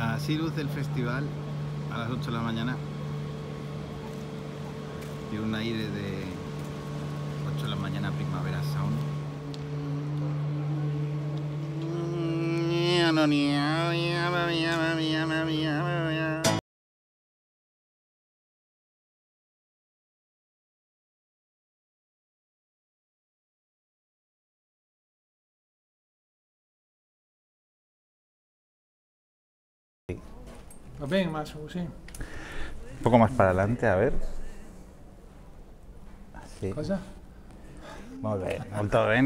a luz del festival a las 8 de la mañana. y un aire de 8 de la mañana primavera sound. Ven más, sí. Un poco más para adelante, a ver. Así. Ah, ¿Cosa? Vamos muy todo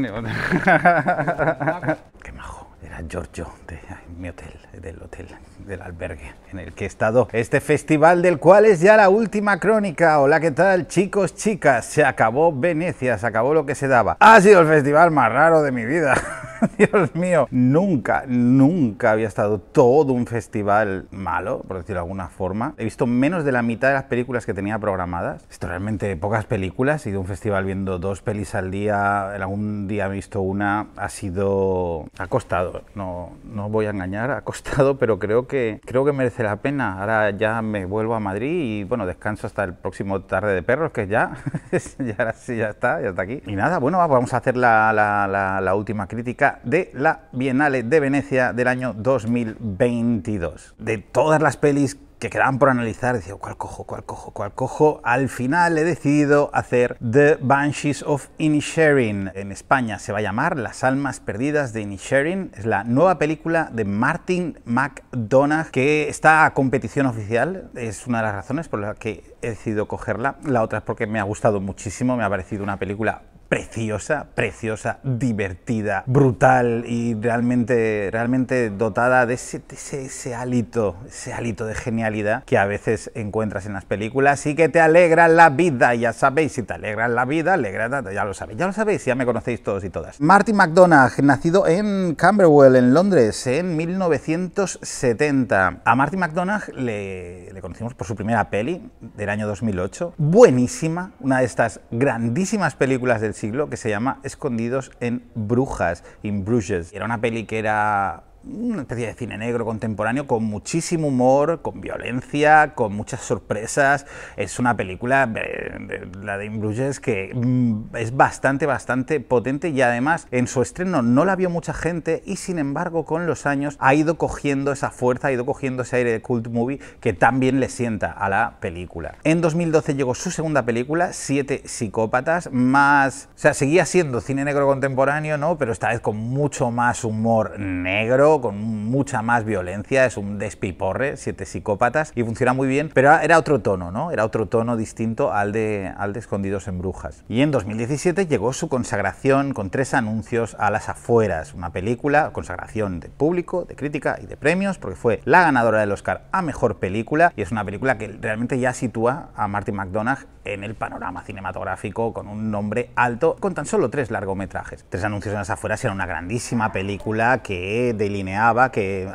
Qué majo. Era Giorgio de mi hotel, del hotel, del albergue en el que he estado. Este festival del cual es ya la última crónica. Hola, ¿qué tal chicos, chicas? Se acabó Venecia, se acabó lo que se daba. Ha sido el festival más raro de mi vida. Dios mío, nunca, nunca había estado todo un festival malo, por decirlo de alguna forma. He visto menos de la mitad de las películas que tenía programadas. Esto realmente pocas películas. He ido un festival viendo dos pelis al día, en algún día he visto una. Ha sido. Ha costado, no, no voy a engañar, ha costado, pero creo que, creo que merece la pena. Ahora ya me vuelvo a Madrid y bueno, descanso hasta el próximo tarde de perros, que ya. ya, ahora sí, ya está, ya está aquí. Y nada, bueno, vamos a hacer la última crítica de la Biennale de Venecia del año 2022. De todas las pelis que quedaban por analizar, decía, ¿cuál cojo, cuál cojo, cuál cojo? Al final he decidido hacer The Banshees of Inisherin. En España se va a llamar Las almas perdidas de Inisherin. Es la nueva película de Martin McDonagh que está a competición oficial. Es una de las razones por las que he decidido cogerla. La otra es porque me ha gustado muchísimo, me ha parecido una película preciosa, preciosa, divertida, brutal y realmente, realmente dotada de ese, hálito, ese de genialidad que a veces encuentras en las películas y que te alegra la vida, ya sabéis, si te alegra la vida, alegra, ya lo sabéis, ya lo sabéis, ya me conocéis todos y todas. Martin McDonagh, nacido en Camberwell, en Londres, en 1970. A Martin McDonagh le, conocimos por su primera peli del año 2008, buenísima, una de estas grandísimas películas del siglo que se llama Escondidos en Brujas, in Bruges. Era una peli que era una especie de cine negro contemporáneo con muchísimo humor, con violencia, con muchas sorpresas. Es una película, la de, la de que mm, es bastante, bastante potente y además en su estreno no la vio mucha gente y sin embargo con los años ha ido cogiendo esa fuerza, ha ido cogiendo ese aire de cult movie que también le sienta a la película. En 2012 llegó su segunda película, Siete Psicópatas, más... O sea, seguía siendo cine negro contemporáneo, ¿no? Pero esta vez con mucho más humor negro con mucha más violencia, es un despiporre, siete psicópatas, y funciona muy bien, pero era otro tono, ¿no? Era otro tono distinto al de, al de Escondidos en Brujas. Y en 2017 llegó su consagración con tres anuncios a las afueras, una película, consagración de público, de crítica y de premios, porque fue la ganadora del Oscar a Mejor Película, y es una película que realmente ya sitúa a Martin McDonagh en el panorama cinematográfico con un nombre alto, con tan solo tres largometrajes. Tres anuncios a las afueras era una grandísima película que delineó que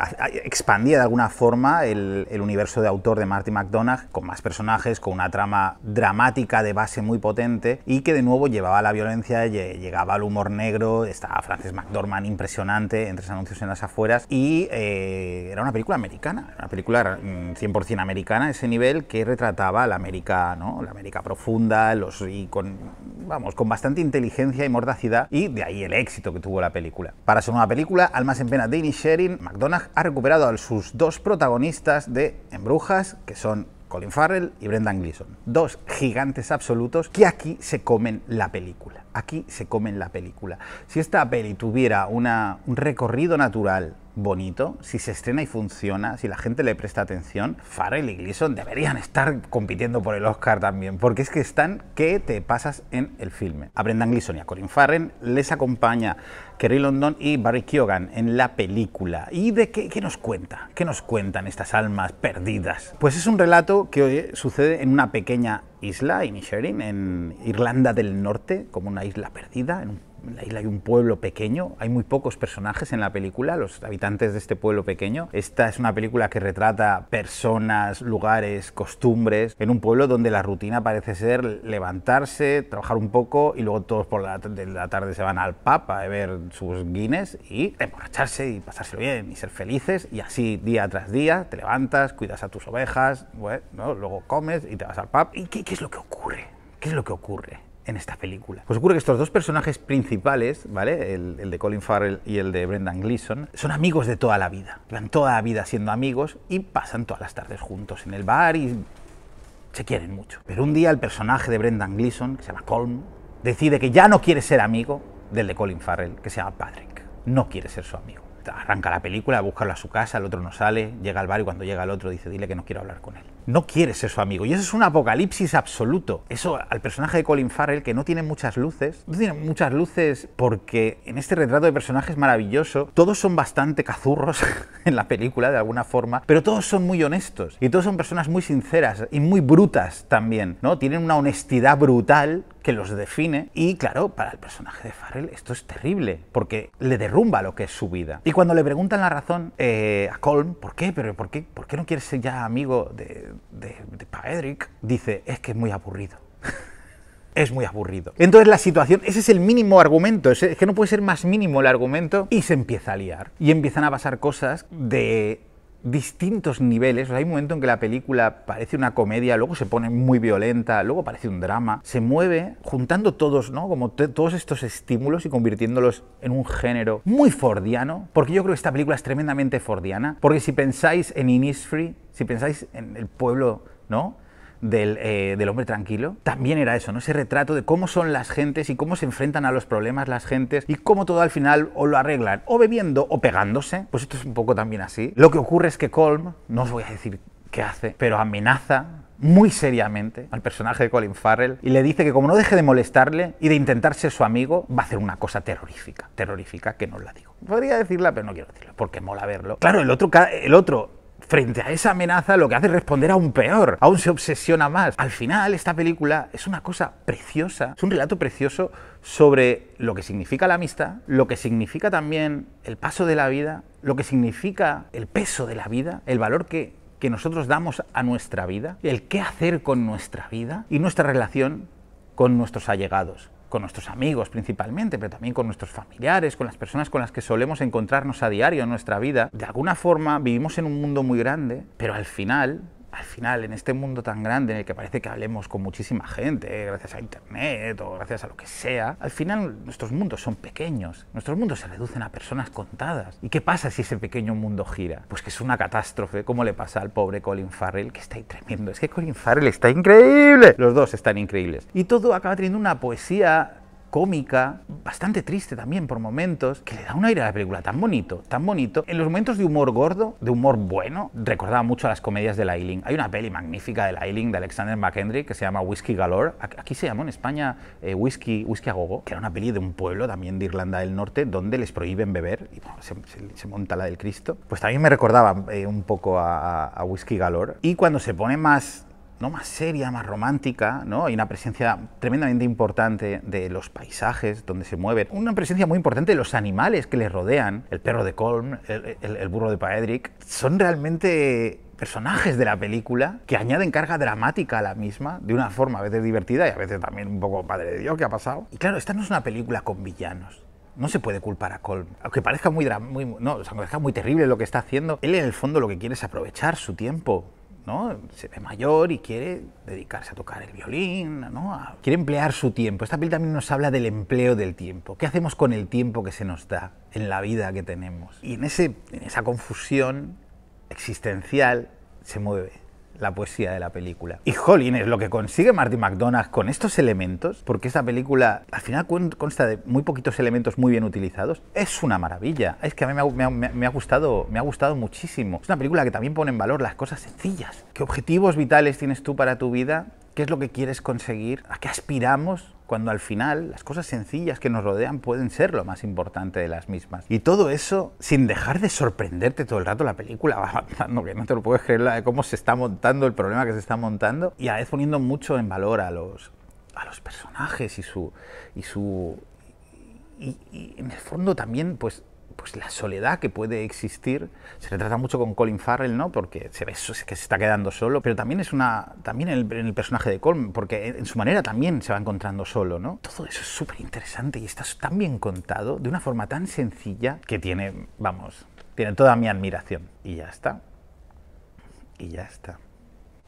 expandía de alguna forma el, universo de autor de Marty McDonagh con más personajes, con una trama dramática de base muy potente y que de nuevo llevaba a la violencia, llegaba al humor negro, estaba Frances McDormand impresionante, entre anuncios en las afueras y eh, era una película americana, una película 100% mm, americana, a ese nivel que retrataba la América, ¿no? la América profunda los, y con, vamos, con bastante inteligencia y mordacidad y de ahí el éxito que tuvo la película. Para ser una película, Almas en Pena de sharing, McDonagh ha recuperado a sus dos protagonistas de brujas que son Colin Farrell y Brendan Gleeson. Dos gigantes absolutos que aquí se comen la película. Aquí se comen la película. Si esta peli tuviera un recorrido natural bonito, si se estrena y funciona, si la gente le presta atención, Farrell y Gleason deberían estar compitiendo por el Oscar también, porque es que están que te pasas en el filme. A Brendan Gleason y a Corinne Farrell les acompaña Kerry London y Barry Keoghan en la película. ¿Y de qué, nos cuenta? ¿Qué nos cuentan estas almas perdidas? Pues es un relato que hoy sucede en una pequeña isla, Inisherin, en Irlanda del Norte, como una isla perdida, en un en la isla hay un pueblo pequeño, hay muy pocos personajes en la película, los habitantes de este pueblo pequeño. Esta es una película que retrata personas, lugares, costumbres, en un pueblo donde la rutina parece ser levantarse, trabajar un poco y luego todos por la, tarde se van al pub a ver sus guines y emborracharse y pasárselo bien y ser felices y así día tras día te levantas, cuidas a tus ovejas, luego comes y te vas al pub. ¿Y qué es lo que ocurre? ¿Qué es lo que ocurre? en esta película. Pues ocurre que estos dos personajes principales, ¿vale? El, de Colin Farrell y el de Brendan Gleeson, son amigos de toda la vida. llevan toda la vida siendo amigos y pasan todas las tardes juntos en el bar y se quieren mucho. Pero un día el personaje de Brendan Gleeson, que se llama Colm, decide que ya no quiere ser amigo del de Colin Farrell, que se llama Patrick. No quiere ser su amigo. Arranca la película, buscarlo a su casa, el otro no sale, llega al bar y cuando llega el otro dice, dile que no quiero hablar con él no quiere ser su amigo. Y eso es un apocalipsis absoluto. Eso al personaje de Colin Farrell, que no tiene muchas luces, no tiene muchas luces porque en este retrato de personajes maravilloso, todos son bastante cazurros en la película de alguna forma, pero todos son muy honestos y todos son personas muy sinceras y muy brutas también, ¿no? Tienen una honestidad brutal que los define. Y claro, para el personaje de Farrell esto es terrible, porque le derrumba lo que es su vida. Y cuando le preguntan la razón eh, a Colm, ¿por qué? ¿Pero por qué, por qué no quieres ser ya amigo de, de, de Paedric, dice, es que es muy aburrido. es muy aburrido. Entonces la situación, ese es el mínimo argumento, es que no puede ser más mínimo el argumento y se empieza a liar. Y empiezan a pasar cosas de distintos niveles. O sea, hay un momento en que la película parece una comedia, luego se pone muy violenta, luego parece un drama. Se mueve juntando todos, ¿no? Como todos estos estímulos y convirtiéndolos en un género muy fordiano, porque yo creo que esta película es tremendamente fordiana, porque si pensáis en Inisfree, si pensáis en el pueblo, ¿no? Eh, del, hombre tranquilo, también era eso, ¿no? Ese retrato de cómo son las gentes y cómo se enfrentan a los problemas las gentes y cómo todo al final o lo arreglan o bebiendo o pegándose. Pues esto es un poco también así. Lo que ocurre es que Colm, no os voy a decir qué hace, pero amenaza muy seriamente al personaje de Colin Farrell y le dice que como no deje de molestarle y de intentar ser su amigo, va a hacer una cosa terrorífica, terrorífica que no os la digo. Podría decirla, pero no quiero decirla, porque mola verlo. Claro, el otro, el otro frente a esa amenaza lo que hace es responder aún peor, aún se obsesiona más. Al final esta película es una cosa preciosa, es un relato precioso sobre lo que significa la amistad, lo que significa también el paso de la vida, lo que significa el peso de la vida, el valor que que nosotros damos a nuestra vida, el qué hacer con nuestra vida y nuestra relación con nuestros allegados con nuestros amigos principalmente, pero también con nuestros familiares, con las personas con las que solemos encontrarnos a diario en nuestra vida. De alguna forma vivimos en un mundo muy grande, pero al final al final, en este mundo tan grande en el que parece que hablemos con muchísima gente, ¿eh? gracias a Internet o gracias a lo que sea, al final nuestros mundos son pequeños, nuestros mundos se reducen a personas contadas. ¿Y qué pasa si ese pequeño mundo gira? Pues que es una catástrofe, como le pasa al pobre Colin Farrell, que está ahí tremendo. Es que Colin Farrell está increíble. Los dos están increíbles. Y todo acaba teniendo una poesía cómica, bastante triste también por momentos, que le da un aire a la película tan bonito, tan bonito. En los momentos de humor gordo, de humor bueno, recordaba mucho a las comedias de la Hay una peli magnífica de la de Alexander McHenry que se llama Whiskey Galore. Aquí se llamó en España eh, Whisky, Whisky a Gogo, que era una peli de un pueblo también de Irlanda del Norte donde les prohíben beber y se, monta la del Cristo. Pues también me recordaba eh, un poco a, a Whisky Galore. Y cuando se pone más ¿no? más seria, más romántica, ¿no? hay una presencia tremendamente importante de los paisajes donde se mueven, una presencia muy importante de los animales que les rodean, el perro de Colm, el, burro de Paedric, son realmente personajes de la película que añaden carga dramática a la misma, de una forma a veces divertida y a veces también un poco padre de Dios que ha pasado. Y claro, esta no es una película con villanos, no se puede culpar a Colm. Aunque parezca muy, parezca muy terrible lo que está haciendo, él en el fondo lo que quiere es aprovechar su tiempo ¿no? Se ve mayor y quiere dedicarse a tocar el violín, ¿no? Quiere emplear su tiempo. Esta peli también nos habla del empleo del tiempo. ¿Qué hacemos con el tiempo que se nos da en la vida que tenemos? Y en, ese, en esa confusión existencial se mueve la poesía de la película. Y es lo que consigue Martin McDonald con estos elementos, porque esta película al final consta de muy poquitos elementos muy bien utilizados, es una maravilla. Es que a mí me ha, me ha gustado, me ha gustado muchísimo. Es una película que también pone en valor las cosas sencillas. ¿Qué objetivos vitales tienes tú para tu vida? ¿Qué es lo que quieres conseguir? ¿A qué aspiramos? cuando al final las cosas sencillas que nos rodean pueden ser lo más importante de las mismas. Y todo eso sin dejar de sorprenderte todo el rato la película va avanzando, que no te lo puedes creer la de cómo se está montando, el problema que se está montando, y a la vez poniendo mucho en valor a los, a los personajes y su... Y su y, y en el fondo también, pues pues la soledad que puede existir. Se le trata mucho con Colin Farrell, ¿no? Porque se ve que se está quedando solo, pero también es una también en el, personaje de Colin porque en su manera también se va encontrando solo, ¿no? Todo eso es súper interesante y está tan bien contado de una forma tan sencilla que tiene, vamos, tiene toda mi admiración y ya está. Y ya está.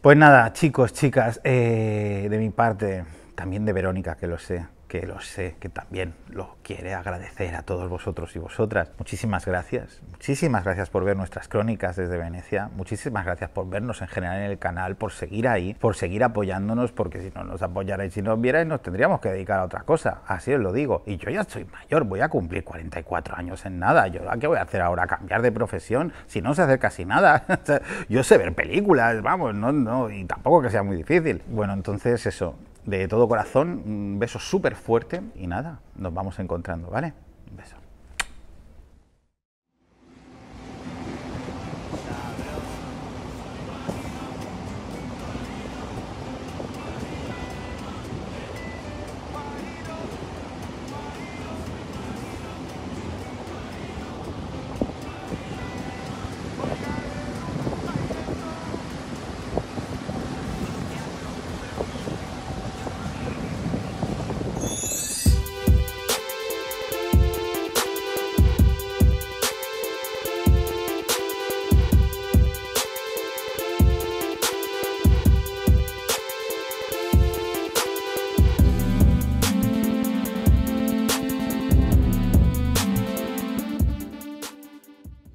Pues nada, chicos, chicas, eh, de mi parte, también de Verónica, que lo sé, que lo sé, que también lo quiere agradecer a todos vosotros y vosotras. Muchísimas gracias, muchísimas gracias por ver nuestras crónicas desde Venecia, muchísimas gracias por vernos en general en el canal, por seguir ahí, por seguir apoyándonos, porque si no nos apoyarais y si nos vierais nos tendríamos que dedicar a otra cosa, así os lo digo. Y yo ya estoy mayor, voy a cumplir 44 años en nada, yo qué voy a hacer ahora? ¿Cambiar de profesión? Si no sé hacer casi nada, yo sé ver películas, vamos, no, no, y tampoco que sea muy difícil. Bueno, entonces eso, de todo corazón, un beso súper fuerte y nada, nos vamos encontrando, ¿vale? Un beso.